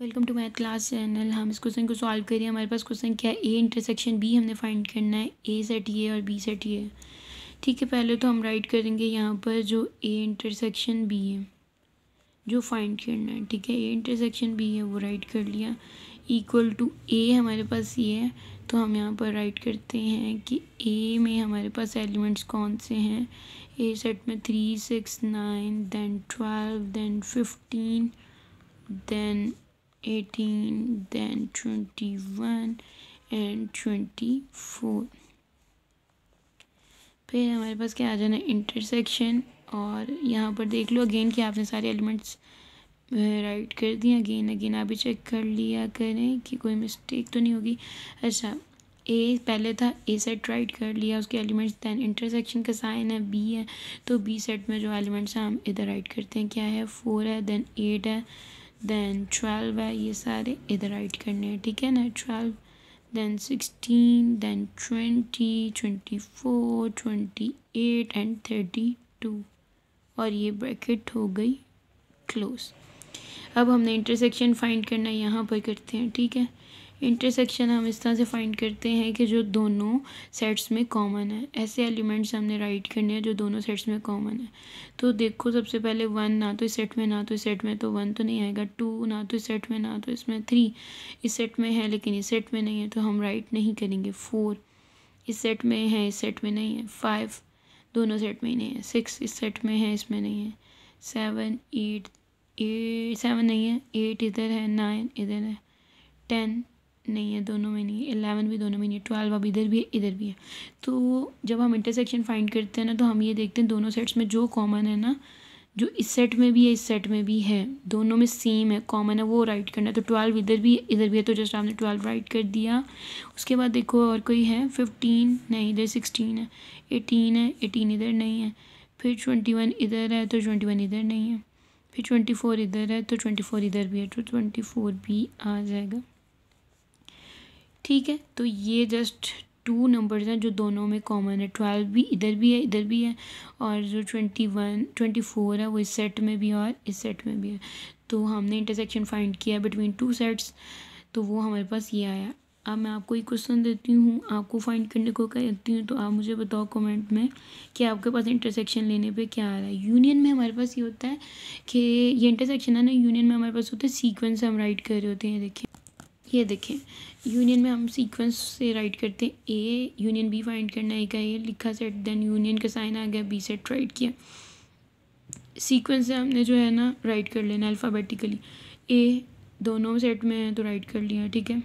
welcome to math class channel हम इस question को सॉल्व करिए हमारे पास क्वेश्चन क्या है ए इंटरसेक्शन बी हमने फाइंड करना है ए सेट ये और बी सेट ये ठीक है पहले तो हम राइट करेंगे यहाँ पर जो ए इंटरसेक्शन बी है जो फाइंड करना है ठीक है ए इंटरसेक्शन बी है वो राइट कर लिया इक्वल टू ए हमारे पास ये है तो हम यहाँ पर राइट करते हैं कि ए में हमारे पास एलिमेंट्स कौन से हैं ए सेट में three six nine then twelve then fifteen then 18 then 21 and 24 फिर हमारे पास क्या आ जाना है इंटरसेक्शन और यहाँ पर देख लो अगेन कि आपने सारे एलिमेंट्स राइट कर दिए अगेन अगेन आप भी चेक कर लिया करें कि कोई मिस्टेक तो नहीं होगी अच्छा ए पहले था ए सेट राइट कर लिया उसके एलिमेंट्स दैन इंटरसेक्शन का साइन है बी है तो बी सेट में जो एलिमेंट्स हैं हम इधर राइट करते हैं क्या है फोर है दैन एट है देन ट्वेल्व है ये सारे इधर राइट करने हैं ठीक है ना twelve then sixteen then twenty twenty four twenty eight and thirty two और ये ब्रैकेट हो गई क्लोज अब हमने इंटरसेक्शन फाइंड करना यहाँ पर करते हैं ठीक है इंटरसेक्शन हम इस तरह से फाइंड करते हैं कि जो दोनों सेट्स में कॉमन है ऐसे एलिमेंट्स हमने राइट करने हैं जो दोनों सेट्स में कॉमन है तो देखो सबसे पहले वन ना तो इस सेट में ना तो इस सेट में तो वन तो नहीं आएगा टू ना तो इस सेट में ना तो इसमें थ्री इस सेट में है लेकिन इस सेट में नहीं है तो हम राइट नहीं करेंगे फोर इस सेट में है इस सेट में नहीं है फाइव दोनों सेट में ही नहीं है सिक्स इस सेट में है इसमें नहीं है सेवन एट एट सेवन नहीं है एट इधर है नाइन इधर है टेन नहीं है दोनों में नहीं है एलेवन भी दोनों में नहीं है ट्वेल्व अब इधर भी है इधर भी है तो जब हम इंटरसेक्शन फाइंड करते हैं ना तो हम ये देखते हैं दोनों सेट्स में जो कॉमन है ना जो इस सेट में भी है इस सेट में भी है दोनों में सेम है कॉमन है वो राइट करना है तो ट्वेल्व इधर भी इधर भी है तो जस्ट आपने ट्वेल्व राइट कर दिया उसके बाद देखो और कोई है फिफ्टीन नहीं इधर सिक्सटीन है एटीन है एटीन इधर नहीं है फिर ट्वेंटी वन इधर है तो ट्वेंटी वन इधर नहीं है फिर ट्वेंटी फोर इधर है तो ट्वेंटी फोर इधर भी है तो ट्वेंटी फोर भी आ जाएगा ठीक है तो ये जस्ट टू नंबर्स हैं जो दोनों में कॉमन है ट्वेल्व भी इधर भी है इधर भी है और जो ट्वेंटी वन ट्वेंटी फोर है वो इस सेट में भी है और इस सेट में भी है तो हमने इंटरसेक्शन फाइंड किया बिटवीन टू सेट्स तो वो हमारे पास ये आया अब मैं आपको एक क्वेश्चन देती हूँ आपको फाइंड करने को कहती हूँ तो आप मुझे बताओ कमेंट में कि आपके पास इंटरसेक्शन लेने पे क्या आ रहा है यूनियन में हमारे पास ये होता है कि ये इंटरसेक्शन है ना यूनियन में हमारे पास होता है सीक्वेंस हम राइट कर रहे होते हैं देखिए ये देखें यूनियन में हम सीक्वेंस से राइट करते हैं ए यूनियन बी फाइंड करना है का ए लिखा सेट देन यूनियन का साइन आ गया बी सेट राइट किया सीक्वेंस से हमने जो है ना राइट कर लेना अल्फ़ाबेटिकली ए दोनों सेट में है तो राइट कर लिया ठीक है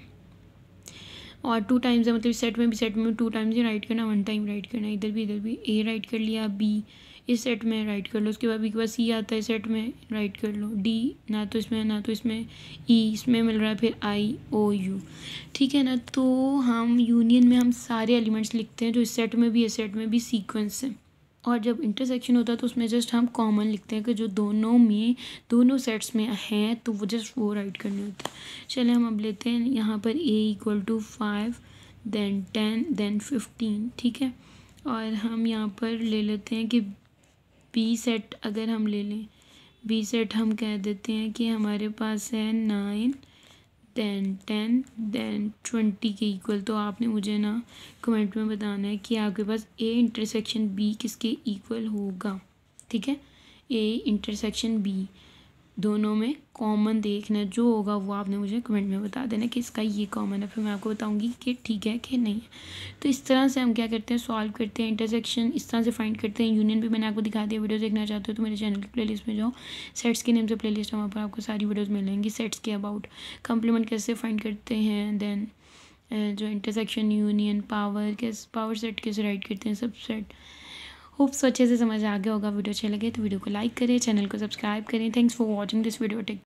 और टू टाइम्स है मतलब सेट में भी सेट में टू टाइम्स ही राइट करना वन टाइम राइट करना इधर भी इधर भी ए राइट कर लिया बी इस सेट में राइट कर लो उसके बाद एक बार सी आता है सेट में राइट कर लो डी ना तो इसमें ना तो इसमें ई e, इसमें मिल रहा है फिर आई ओ यू ठीक है ना तो हम यूनियन में हम सारे एलिमेंट्स लिखते हैं जो इस सेट में भी इस सेट में भी सीक्वेंस है और जब इंटरसेक्शन होता है तो उसमें जस्ट हम कॉमन लिखते हैं कि जो दोनों में दोनों सेट्स में हैं तो वो जस्ट वो राइट करने होते हैं चले हम अब लेते हैं यहाँ पर A equal to five then ten then fifteen ठीक है और हम यहाँ पर ले लेते हैं कि बी सेट अगर हम ले लें बी सेट हम कह देते हैं कि हमारे पास है nine then ten then twenty के इक्वल तो आपने मुझे ना कमेंट में बताना है कि आपके पास ए इंटरसेक्शन बी किसके इक्वल होगा ठीक है ए इंटरसेक्शन बी दोनों में कॉमन देखना जो होगा वो आपने मुझे कमेंट में बता देना कि इसका ये कॉमन है फिर मैं आपको बताऊंगी कि ठीक है कि नहीं है तो इस तरह से हम क्या करते हैं सॉल्व करते हैं इंटरसेक्शन इस तरह से फाइंड करते हैं यूनियन भी मैंने आपको दिखा दिया वीडियो देखना चाहते हो तो मेरे चैनल की प्ले में जाओ सेट्स के नेम से प्ले लिस्ट वहाँ पर आपको सारी वीडियोज़ मिलेंगी सेट्स के अबाउट कम्प्लीमेंट कैसे फाइंड करते हैं देन जो इंटरसेक्शन यूनियन पावर कैसे पावर सेट कैसे राइट करते हैं सब सेट होप्स अच्छे से समझ आ गया होगा वीडियो अच्छे लगे तो वीडियो को लाइक करें चैनल को सब्सक्राइब करें thanks for watching this video take